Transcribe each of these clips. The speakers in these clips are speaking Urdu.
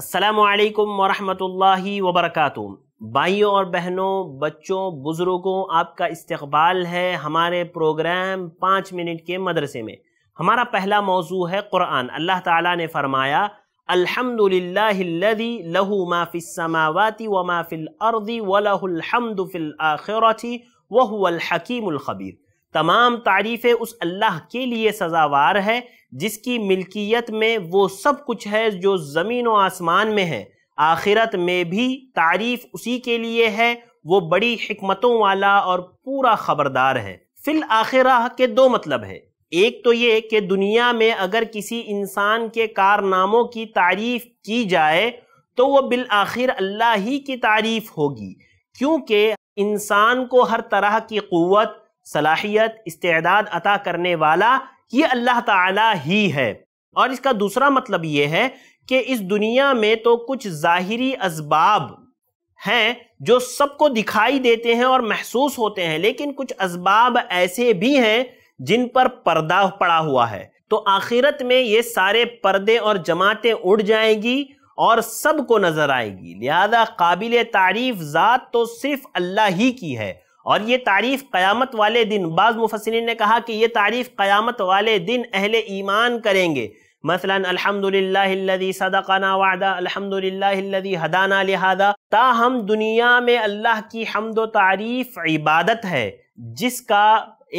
السلام علیکم ورحمۃ اللہ وبرکاتہ بھائیوں اور بہنوں بچوں بزرگوں آپ کا استقبال ہے ہمارے پروگرام پانچ منٹ کے مدرسے میں ہمارا پہلا موضوع ہے قرآن اللہ تعالیٰ نے فرمایا الحمد للہ لہو ما فی السماوات وما فی الارض وله الحمد فی الحمد وهو وہو الحکیم الخبیر تمام تعریفیں اس اللہ کے لیے سزاوار ہے جس کی ملکیت میں وہ سب کچھ ہے جو زمین و آسمان میں ہے آخرت میں بھی تعریف اسی کے لیے ہے وہ بڑی حکمتوں والا اور پورا خبردار ہے فی الآخرہ کے دو مطلب ہے ایک تو یہ کہ دنیا میں اگر کسی انسان کے کارناموں کی تعریف کی جائے تو وہ بالآخر اللہ ہی کی تعریف ہوگی کیونکہ انسان کو ہر طرح کی قوت صلاحیت استعداد عطا کرنے والا یہ اللہ تعالیٰ ہی ہے اور اس کا دوسرا مطلب یہ ہے کہ اس دنیا میں تو کچھ ظاہری اسباب ہیں جو سب کو دکھائی دیتے ہیں اور محسوس ہوتے ہیں لیکن کچھ اسباب ایسے بھی ہیں جن پر پردہ پڑا ہوا ہے تو آخرت میں یہ سارے پردے اور جماعتیں اڑ جائیں گی اور سب کو نظر آئے گی لہذا قابل تعریف ذات تو صرف اللہ ہی کی ہے اور یہ تعریف قیامت والے دن بعض مفسرین نے کہا کہ یہ تعریف قیامت والے دن اہل ایمان کریں گے مثلا الحمدللہ اللذی صدقنا وعدا الحمدللہ اللذی ہدانا لہذا تاہم دنیا میں اللہ کی حمد و تعریف عبادت ہے جس کا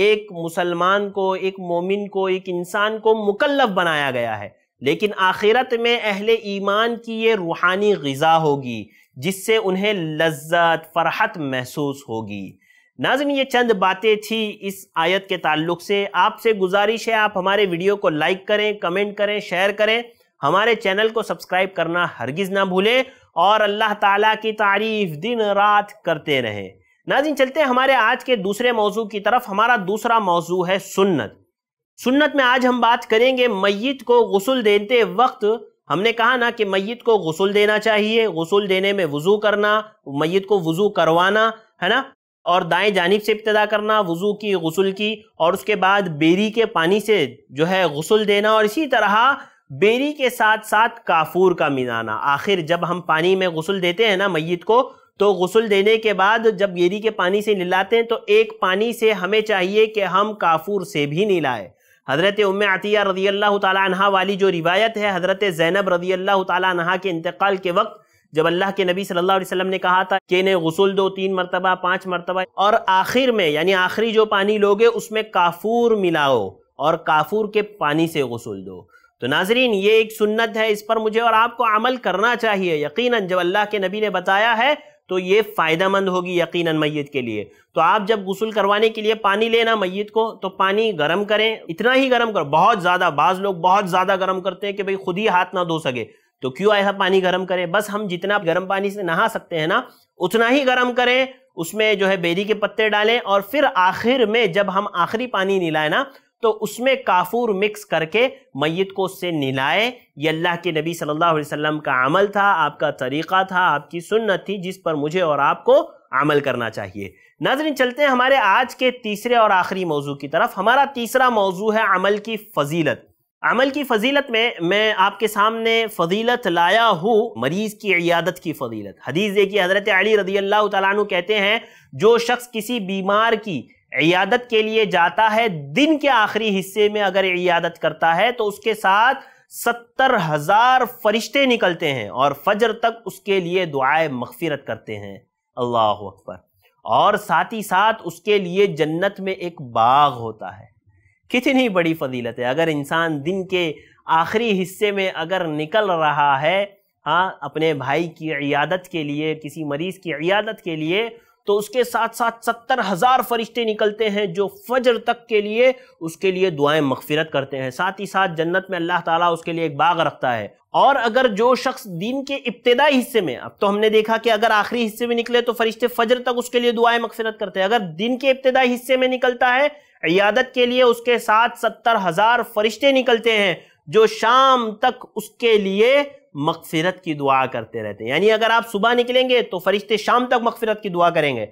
ایک مسلمان کو ایک مومن کو ایک انسان کو مکلف بنایا گیا ہے لیکن آخرت میں اہل ایمان کی یہ روحانی غذا ہوگی جس سے انہیں لذت فرحت محسوس ہوگی ناظرین یہ چند باتیں تھی اس آیت کے تعلق سے آپ سے گزارش ہے آپ ہمارے ویڈیو کو لائک کریں کمنٹ کریں شیئر کریں ہمارے چینل کو سبسکرائب کرنا ہرگز نہ بھولیں اور اللہ تعالیٰ کی تعریف دن رات کرتے رہیں ناظرین چلتے ہیں ہمارے آج کے دوسرے موضوع کی طرف ہمارا دوسرا موضوع ہے سنت سنت میں آج ہم بات کریں گے میت کو غسل دیتے وقت ہم نے کہا نا کہ میت کو غسل دینا چاہیے غسل دینے میں وضو کرنا میت کو وضو کروانا ہے نا اور دائیں جانب سے ابتدا کرنا وضو کی غسل کی اور اس کے بعد بیری کے پانی سے جو ہے غسل دینا اور اسی طرح بیری کے ساتھ ساتھ کافور کا ملانا آخر جب ہم پانی میں غسل دیتے ہیں نا میت کو تو غسل دینے کے بعد جب بیری کے پانی سے نلاتے ہیں تو ایک پانی سے ہمیں چاہیے کہ ہم کافور سے بھی نلائے حضرت ام عطیہ رضی اللہ تعالیٰ عنہ والی جو روایت ہے حضرت زینب رضی اللہ تعالیٰ عنہ کے انتقال کے وقت جب اللہ کے نبی صلی اللہ علیہ وسلم نے کہا تھا کہ انہیں غسل دو تین مرتبہ پانچ مرتبہ اور آخر میں یعنی آخری جو پانی لوگے اس میں کافور ملاؤ اور کافور کے پانی سے غسل دو تو ناظرین یہ ایک سنت ہے اس پر مجھے اور آپ کو عمل کرنا چاہیے یقیناً جب اللہ کے نبی نے بتایا ہے تو یہ فائدہ مند ہوگی یقیناً میت کے لیے تو آپ جب غسل کروانے کے لیے پانی لینا میت کو تو پانی گرم کریں اتنا ہی گرم کر بہت زیادہ بعض لوگ بہت زیادہ گرم کرتے ہیں کہ بھئی خود ہی ہاتھ نہ دھو سکے تو کیوں ایسا پانی گرم کریں بس ہم جتنا گرم پانی سے نہا سکتے ہیں نا اتنا ہی گرم کریں اس میں جو ہے بیری کے پتے ڈالیں اور پھر آخر میں جب ہم آخری پانی نلائیں نا تو اس میں کافور مکس کر کے میت کو اس سے نلائے یہ اللہ کے نبی صلی اللہ علیہ وسلم کا عمل تھا آپ کا طریقہ تھا آپ کی سنت تھی جس پر مجھے اور آپ کو عمل کرنا چاہیے ناظرین چلتے ہیں ہمارے آج کے تیسرے اور آخری موضوع کی طرف ہمارا تیسرا موضوع ہے عمل کی فضیلت عمل کی فضیلت میں میں آپ کے سامنے فضیلت لایا ہوں مریض کی عیادت کی فضیلت حدیث کی حضرت علی رضی اللہ تعالیٰ عنہ کہتے ہیں جو شخص کسی بیمار کی عیادت کے لیے جاتا ہے دن کے آخری حصے میں اگر عیادت کرتا ہے تو اس کے ساتھ ستر ہزار فرشتے نکلتے ہیں اور فجر تک اس کے لیے دعائے مغفرت کرتے ہیں اللہ اکبر اور ساتھ ہی ساتھ اس کے لیے جنت میں ایک باغ ہوتا ہے کتنی بڑی فضیلت ہے اگر انسان دن کے آخری حصے میں اگر نکل رہا ہے ہاں اپنے بھائی کی عیادت کے لیے کسی مریض کی عیادت کے لیے تو اس کے ساتھ ساتھ ستر ہزار فرشتے نکلتے ہیں جو فجر تک کے لیے اس کے لیے دعائیں مغفرت کرتے ہیں ساتھ ہی ساتھ جنت میں اللہ تعالیٰ اس کے لیے ایک باغ رکھتا ہے اور اگر جو شخص دین کے ابتدائی حصے میں اب تو ہم نے دیکھا کہ اگر آخری حصے میں نکلے تو فرشتے فجر تک اس کے لیے دعائیں مغفرت کرتے ہیں اگر دن کے ابتدائی حصے میں نکلتا ہے عیادت کے لیے اس کے ساتھ ستر ہزار فرشتے نکلتے ہیں جو شام تک اس کے لیے مغفرت کی دعا کرتے رہتے ہیں یعنی اگر آپ صبح نکلیں گے تو فرشتے شام تک مغفرت کی دعا کریں گے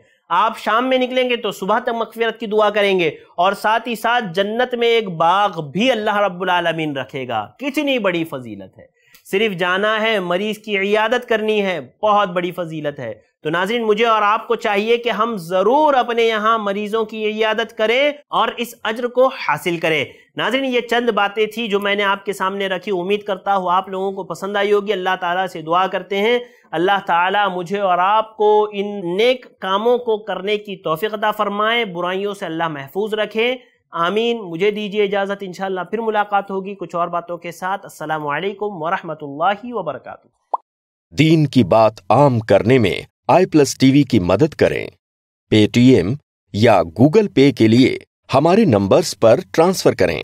آپ شام میں نکلیں گے تو صبح تک مغفرت کی دعا کریں گے اور ساتھ ہی ساتھ جنت میں ایک باغ بھی اللہ رب العالمین رکھے گا کتنی بڑی فضیلت ہے صرف جانا ہے مریض کی عیادت کرنی ہے بہت بڑی فضیلت ہے تو ناظرین مجھے اور آپ کو چاہیے کہ ہم ضرور اپنے یہاں مریضوں کی عیادت کریں اور اس اجر کو حاصل کریں ناظرین یہ چند باتیں تھی جو میں نے آپ کے سامنے رکھی امید کرتا ہوں آپ لوگوں کو پسند آئی ہوگی اللہ تعالیٰ سے دعا کرتے ہیں اللہ تعالیٰ مجھے اور آپ کو ان نیک کاموں کو کرنے کی توفیق عطا فرمائیں برائیوں سے اللہ محفوظ رکھے آمین مجھے دیجیے اجازت انشاءاللہ پھر ملاقات ہوگی کچھ اور باتوں کے ساتھ السلام علیکم ورحمۃ اللہ وبرکاتہ دین کی بات عام کرنے میں آئی پلس ٹی وی کی مدد کریں پے ٹی ایم یا گوگل پے کے لیے ہمارے نمبرز پر ٹرانسفر کریں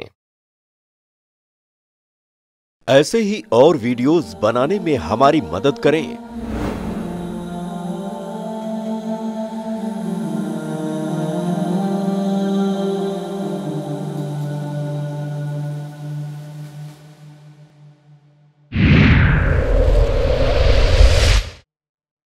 ایسے ہی اور ویڈیوز بنانے میں ہماری مدد کریں